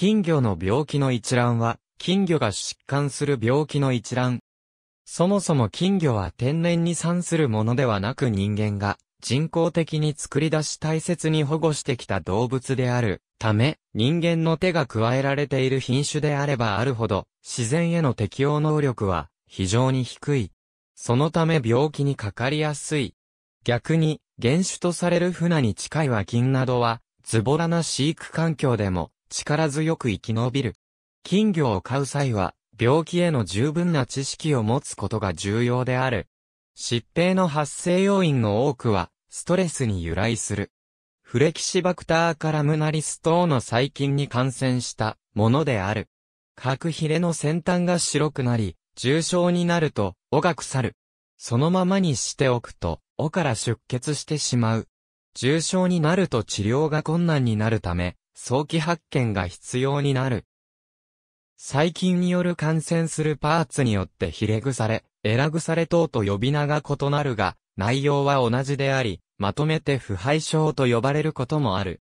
金魚の病気の一覧は、金魚が疾患する病気の一覧。そもそも金魚は天然に産するものではなく人間が人工的に作り出し大切に保護してきた動物であるため、人間の手が加えられている品種であればあるほど、自然への適応能力は非常に低い。そのため病気にかかりやすい。逆に、原種とされる船に近い和金などは、ズボラな飼育環境でも、力強く生き延びる。金魚を飼う際は、病気への十分な知識を持つことが重要である。疾病の発生要因の多くは、ストレスに由来する。フレキシバクターカラムナリス等の細菌に感染したものである。核ヒレの先端が白くなり、重症になると、尾が腐る。そのままにしておくと、尾から出血してしまう。重症になると治療が困難になるため、早期発見が必要になる。細菌による感染するパーツによってひれぐされ、エラぐされ等と呼び名が異なるが、内容は同じであり、まとめて腐敗症と呼ばれることもある。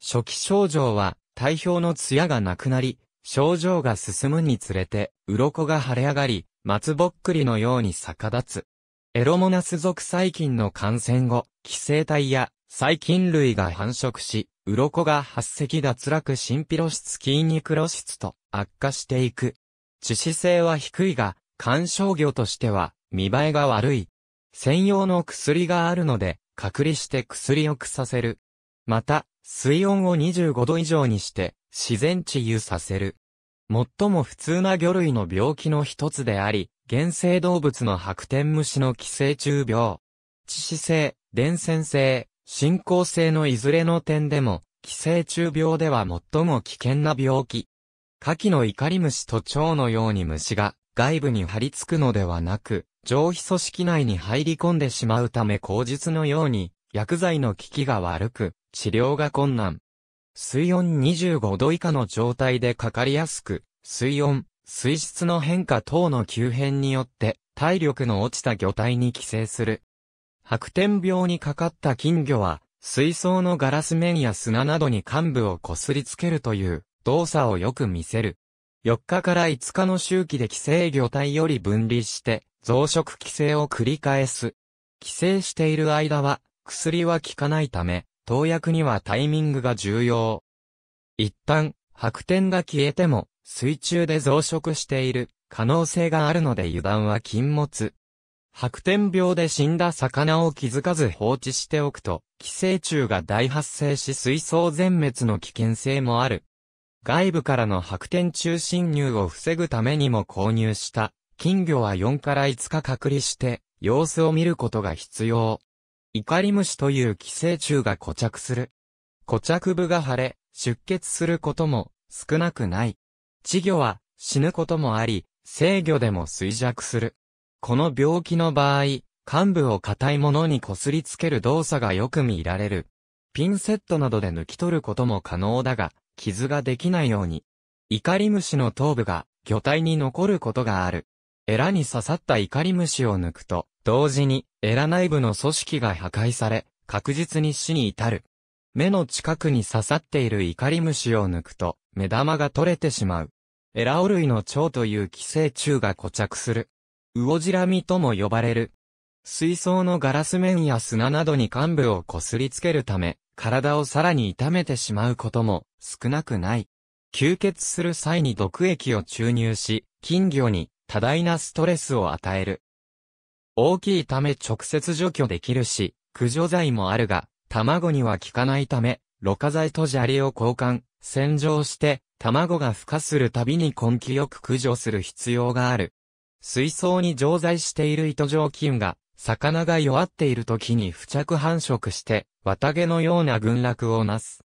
初期症状は、体表の艶がなくなり、症状が進むにつれて、鱗が腫れ上がり、松ぼっくりのように逆立つ。エロモナス属細菌の感染後、寄生体や細菌類が繁殖し、鱗が発石脱落神ピロ質筋肉露出と悪化していく。致死性は低いが、干渉魚としては見栄えが悪い。専用の薬があるので、隔離して薬をくさせる。また、水温を25度以上にして、自然治癒させる。最も普通な魚類の病気の一つであり、原生動物の白天虫の寄生虫病。致死性、伝染性、進行性のいずれの点でも、寄生虫病では最も危険な病気。下記の怒り虫と蝶のように虫が外部に張り付くのではなく、上皮組織内に入り込んでしまうため口述のように、薬剤の効きが悪く、治療が困難。水温25度以下の状態でかかりやすく、水温、水質の変化等の急変によって、体力の落ちた魚体に寄生する。白点病にかかった金魚は、水槽のガラス面や砂などに幹部をこすりつけるという動作をよく見せる。4日から5日の周期で寄生魚体より分離して増殖寄生を繰り返す。寄生している間は薬は効かないため、投薬にはタイミングが重要。一旦、白点が消えても水中で増殖している可能性があるので油断は禁物。白天病で死んだ魚を気づかず放置しておくと、寄生虫が大発生し水槽全滅の危険性もある。外部からの白天虫侵入を防ぐためにも購入した、金魚は4から5日隔離して、様子を見ることが必要。イカリムシという寄生虫が固着する。固着部が腫れ、出血することも少なくない。稚魚は死ぬこともあり、制御でも衰弱する。この病気の場合、患部を硬いものにこすりつける動作がよく見られる。ピンセットなどで抜き取ることも可能だが、傷ができないように。イカリムシの頭部が魚体に残ることがある。エラに刺さったイカリムシを抜くと、同時にエラ内部の組織が破壊され、確実に死に至る。目の近くに刺さっているイカリムシを抜くと、目玉が取れてしまう。エラオ類の蝶という寄生虫が固着する。魚ラミとも呼ばれる。水槽のガラス面や砂などに患部をこすりつけるため、体をさらに痛めてしまうことも少なくない。吸血する際に毒液を注入し、金魚に多大なストレスを与える。大きいため直接除去できるし、駆除剤もあるが、卵には効かないため、ろ過剤と砂利を交換、洗浄して、卵が孵化するたびに根気よく駆除する必要がある。水槽に常在している糸状菌が、魚が弱っている時に付着繁殖して、綿毛のような群落をなす。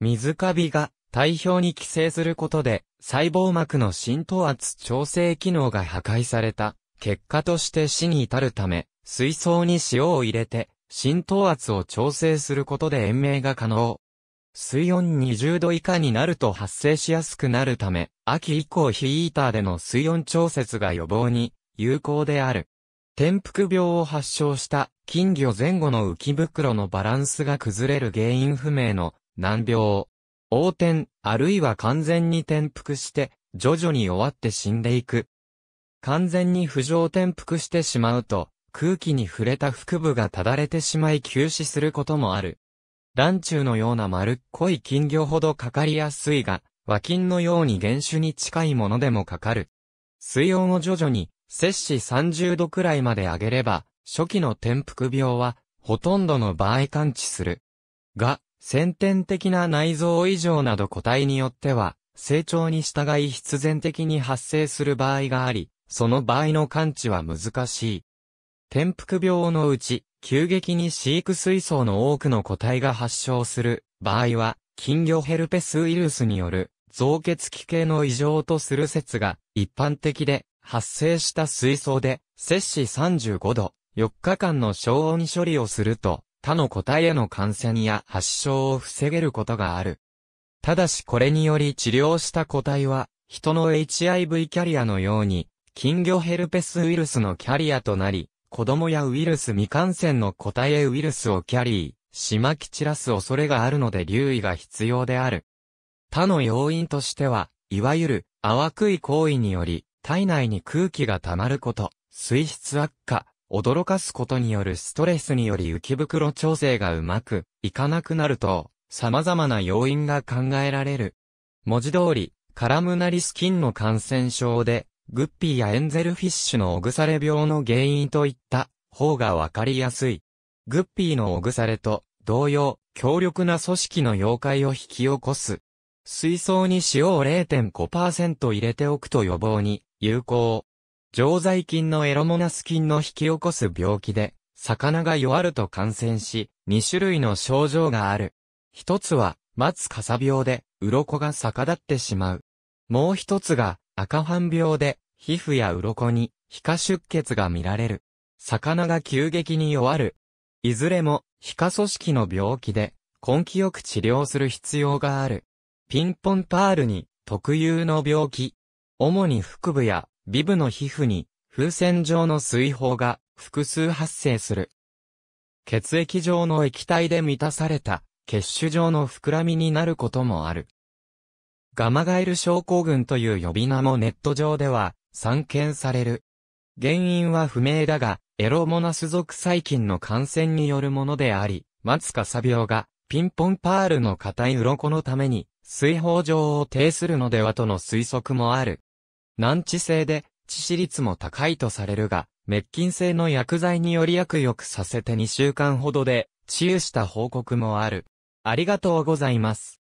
水カビが体表に寄生することで、細胞膜の浸透圧調整機能が破壊された。結果として死に至るため、水槽に塩を入れて、浸透圧を調整することで延命が可能。水温20度以下になると発生しやすくなるため、秋以降ヒーターでの水温調節が予防に有効である。転覆病を発症した金魚前後の浮き袋のバランスが崩れる原因不明の難病。横転、あるいは完全に転覆して徐々に弱って死んでいく。完全に浮上転覆してしまうと、空気に触れた腹部がただれてしまい急死することもある。卵中のような丸っこい金魚ほどかかりやすいが、和金のように原種に近いものでもかかる。水温を徐々に、摂氏30度くらいまで上げれば、初期の転覆病は、ほとんどの場合感知する。が、先天的な内臓異常など個体によっては、成長に従い必然的に発生する場合があり、その場合の感知は難しい。転覆病のうち、急激に飼育水槽の多くの個体が発症する場合は、金魚ヘルペスウイルスによる増血器系の異常とする説が一般的で、発生した水槽で、摂氏35度、4日間の消音処理をすると、他の個体への感染や発症を防げることがある。ただしこれにより治療した個体は、人の HIV キャリアのように、金魚ヘルペスウイルスのキャリアとなり、子供やウイルス未感染の個体へウイルスをキャリー、しまき散らす恐れがあるので留意が必要である。他の要因としては、いわゆる、淡くい行為により、体内に空気が溜まること、水質悪化、驚かすことによるストレスにより浮袋調整がうまくいかなくなると、様々な要因が考えられる。文字通り、カラムナリス菌の感染症で、グッピーやエンゼルフィッシュのオグサレ病の原因といった方がわかりやすい。グッピーのオグサレと同様、強力な組織の妖怪を引き起こす。水槽に塩を0.5%入れておくと予防に有効。常在菌のエロモナス菌の引き起こす病気で、魚が弱ると感染し、2種類の症状がある。一つは、松かさ病で、鱗が逆立ってしまう。もう一つが、赤斑病で、皮膚や鱗に、皮下出血が見られる。魚が急激に弱る。いずれも、皮下組織の病気で、根気よく治療する必要がある。ピンポンパールに、特有の病気。主に腹部や、尾部の皮膚に、風船状の水泡が、複数発生する。血液状の液体で満たされた、血腫状の膨らみになることもある。ガマガエル症候群という呼び名もネット上では散見される。原因は不明だが、エロモナス属細菌の感染によるものであり、松サ病がピンポンパールの硬い鱗のために水泡状を呈するのではとの推測もある。難治性で致死率も高いとされるが、滅菌性の薬剤により薬浴させて2週間ほどで治癒した報告もある。ありがとうございます。